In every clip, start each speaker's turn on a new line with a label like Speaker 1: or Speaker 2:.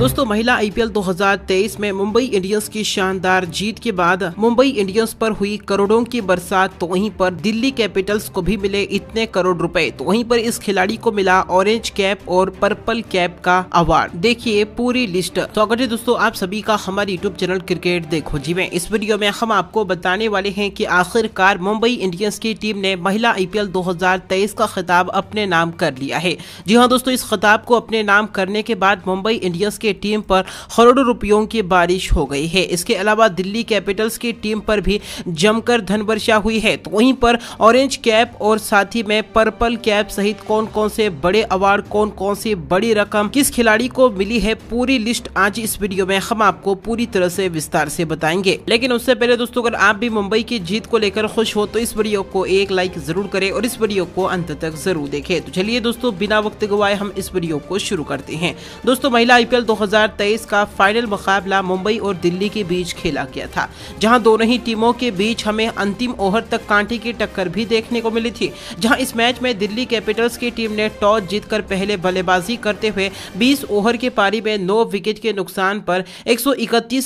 Speaker 1: दोस्तों महिला आईपीएल 2023 में मुंबई इंडियंस की शानदार जीत के बाद मुंबई इंडियंस पर हुई करोड़ों की बरसात तो वहीं पर दिल्ली कैपिटल्स को भी मिले इतने करोड़ रुपए तो वहीं पर इस खिलाड़ी को मिला ऑरेंज कैप और पर्पल कैप का अवार्ड देखिए पूरी लिस्ट स्वागत तो है दोस्तों आप सभी का हमारे यूट्यूब चैनल क्रिकेट देखो जी में इस वीडियो में हम आपको बताने वाले है की आखिरकार मुंबई इंडियंस की टीम ने महिला आई पी का खिताब अपने नाम कर लिया है जी हाँ दोस्तों इस खिताब को अपने नाम करने के बाद मुंबई इंडियंस के की टीम पर करोड़ों रुपयों की बारिश हो गई है इसके अलावा दिल्ली कैपिटल्स की टीम पर भी जमकर धन वर्षा हुई है तो वहीं पर ऑरेंज कैप और साथ ही में पर्पल कैप सहित कौन कौन से बड़े अवार्ड कौन कौन सी बड़ी रकम किस खिलाड़ी को मिली है पूरी लिस्ट आज इस वीडियो में हम आपको पूरी तरह से विस्तार से बताएंगे लेकिन उससे पहले दोस्तों अगर आप भी मुंबई की जीत को लेकर खुश हो तो इस वीडियो को एक लाइक जरूर करें और इस वीडियो को अंत तक जरूर देखें तो चलिए दोस्तों बिना वक्त गवाए हम इस वीडियो को शुरू करते हैं दोस्तों महिला आईपीएल दो 2023 का फाइनल मुकाबला मुंबई और दिल्ली के बीच खेला गया था जहां दोनों ही टीमों के बीच हमें अंतिम ओवर तक कांटे की टक्कर भी देखने को मिली थी जहां इस मैच में दिल्ली कैपिटल्स की टीम ने टॉस जीतकर पहले बल्लेबाजी करते हुए 20 ओवर के पारी में 9 विकेट के नुकसान पर एक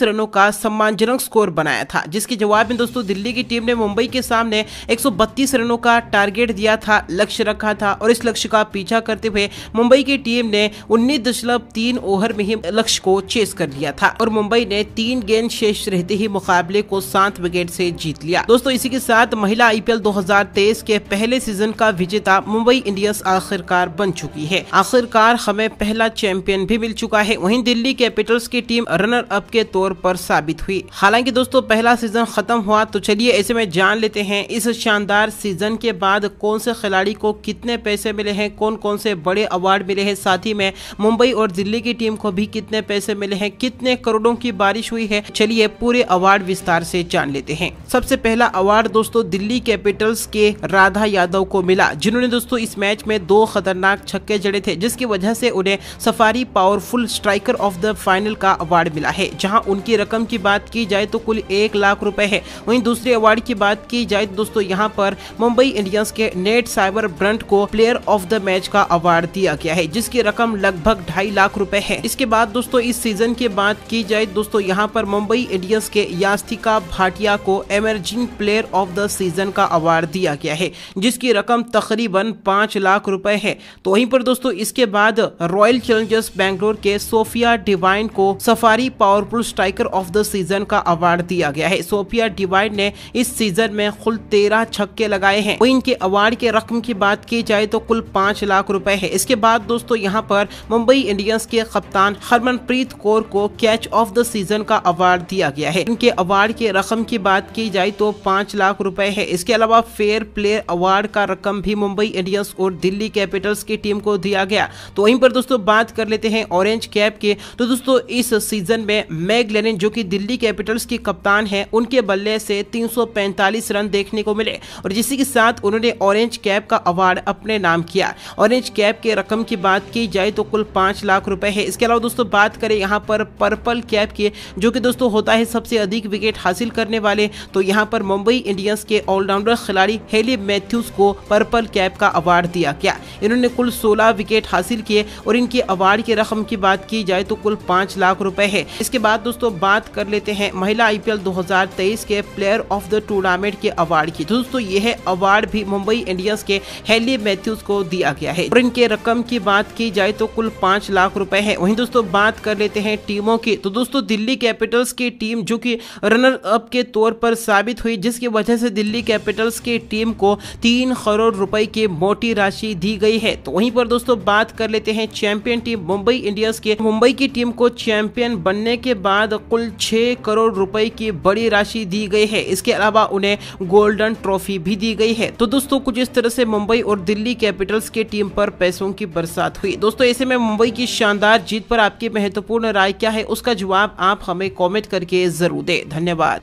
Speaker 1: रनों का सम्मानजनक स्कोर बनाया था जिसके जवाब में दोस्तों दिल्ली की टीम ने मुंबई के सामने एक रनों का टारगेट दिया था लक्ष्य रखा था और इस लक्ष्य का पीछा करते हुए मुंबई की टीम ने उन्नीस दशमलव तीन ओवर में ही लक्ष्य को चेस कर लिया था और मुंबई ने तीन गेंद शेष रहते ही मुकाबले को सात विकेट से जीत लिया दोस्तों इसी के साथ महिला आईपीएल 2023 के पहले सीजन का विजेता मुंबई इंडियंस आखिरकार बन चुकी है आखिरकार हमें पहला चैंपियन भी मिल चुका है वही दिल्ली कैपिटल्स की टीम रनर अप के तौर पर साबित हुई हालांकि दोस्तों पहला सीजन खत्म हुआ तो चलिए ऐसे में जान लेते हैं इस शानदार सीजन के बाद कौन से खिलाड़ी को कितने पैसे मिले हैं कौन कौन से बड़े अवार्ड मिले हैं साथ ही में मुंबई और दिल्ली की टीम को भी कितने पैसे मिले हैं कितने करोड़ों की बारिश हुई है चलिए पूरे अवार्ड विस्तार से जान लेते हैं सबसे पहला अवार्ड दोस्तों दिल्ली कैपिटल्स के राधा यादव को मिला जिन्होंने दोस्तों इस मैच में दो खतरनाक छक्के जड़े थे जिसकी वजह से उन्हें Safari powerful striker of the final का अवार्ड मिला है जहाँ उनकी रकम की बात की जाए तो कुल एक लाख रुपए है वही दूसरे अवार्ड की बात की जाए तो दोस्तों यहाँ पर मुंबई इंडियंस के नेट साइबर ब्रंट को प्लेयर ऑफ द मैच का अवार्ड दिया गया है जिसकी रकम लगभग ढाई लाख रुपए है इसके बाद दोस्तों इस सीजन की बात की जाए दोस्तों यहाँ पर मुंबई इंडियंस के यास्तिका भाटिया को emerging player of the season का अवार्ड दिया गया है जिसकी रकम तकरीबन पांच लाख रुपए है तो वहीं पर दोस्तों इसके बाद रॉयल चैलेंजर्स बैंगलोर के सोफिया डिवाइन को Safari powerful striker of the season का अवार्ड दिया गया है सोफिया डिवाइन ने इस सीजन में कुल तेरह छक्के लगाए हैं वही इनके अवार्ड के रकम की बात की जाए तो कुल पांच लाख रुपए है इसके बाद दोस्तों यहाँ पर मुंबई इंडियंस के कप्तान हरमनप्रीत कौर को कैच ऑफ द सीजन का अवार्ड दिया गया है इनके अवार्ड के रकम की बात की जाए तो पांच लाख रुपए है इसके अलावा फेयर प्लेयर अवार्ड का रकम भी मुंबई इंडियंस और दिल्ली कैपिटल्स की टीम को दिया गया तो वहीं पर दोस्तों बात कर लेते हैं ऑरेंज कैप के तो दोस्तों इस सीजन में मैग लेनिन जो कि दिल्ली कैपिटल्स की कप्तान है उनके बल्ले से 345 रन देखने को मिले और जिसी के साथ उन्होंने ऑरेंज कैप का अवार्ड अपने नाम किया ऑरेंज कैप के रकम की बात की जाए तो कुल पांच लाख रुपए है इसके अलावा दोस्तों बात करें यहाँ पर पर्पल कैप के जो कि दोस्तों होता है सबसे अधिक विकेट हासिल करने वाले तो यहाँ पर मुंबई इंडियंस के ऑलराउंडर खिलाड़ी हेली मैथ्यूज को पर्पल कैप का अवार्ड दिया गया इन्होंने कुल सोलह विकेट हासिल किए और इनके अवार्ड की रकम की बात की जाए तो कुल पाँच लाख रुपए है इसके बाद दोस्तों बात कर लेते हैं महिला आईपीएल 2023 के प्लेयर ऑफ द टूर्नामेंट के अवार्ड की तो दोस्तों यह अवार्ड भी मुंबई इंडियंस के हेली मैथ्यूज को दिया गया है और इनके रकम की बात की जाए तो कुल पाँच लाख रुपए है वहीं दोस्तों लोग बात कर लेते हैं टीमों की तो दोस्तों दिल्ली कैपिटल्स की टीम जो कि रनर अप के तौर पर साबित हुई जिसकी वजह से दिल्ली कैपिटल्स की टीम को तीन करोड़ रुपए की मोटी राशि दी गई है तो वहीं पर दोस्तों बात कर लेते हैं चैंपियन टीम मुंबई इंडियंस के मुंबई की टीम को चैंपियन बनने के बाद कुल छह करोड़ रुपए की बड़ी राशि दी गई है इसके अलावा उन्हें गोल्डन ट्रॉफी भी दी गई है तो दोस्तों कुछ इस तरह से मुंबई और दिल्ली कैपिटल्स की टीम पर पैसों की बरसात हुई दोस्तों ऐसे में मुंबई की शानदार जीत पर आप आपकी महत्वपूर्ण राय क्या है उसका जवाब आप हमें कॉमेंट करके जरूर दें धन्यवाद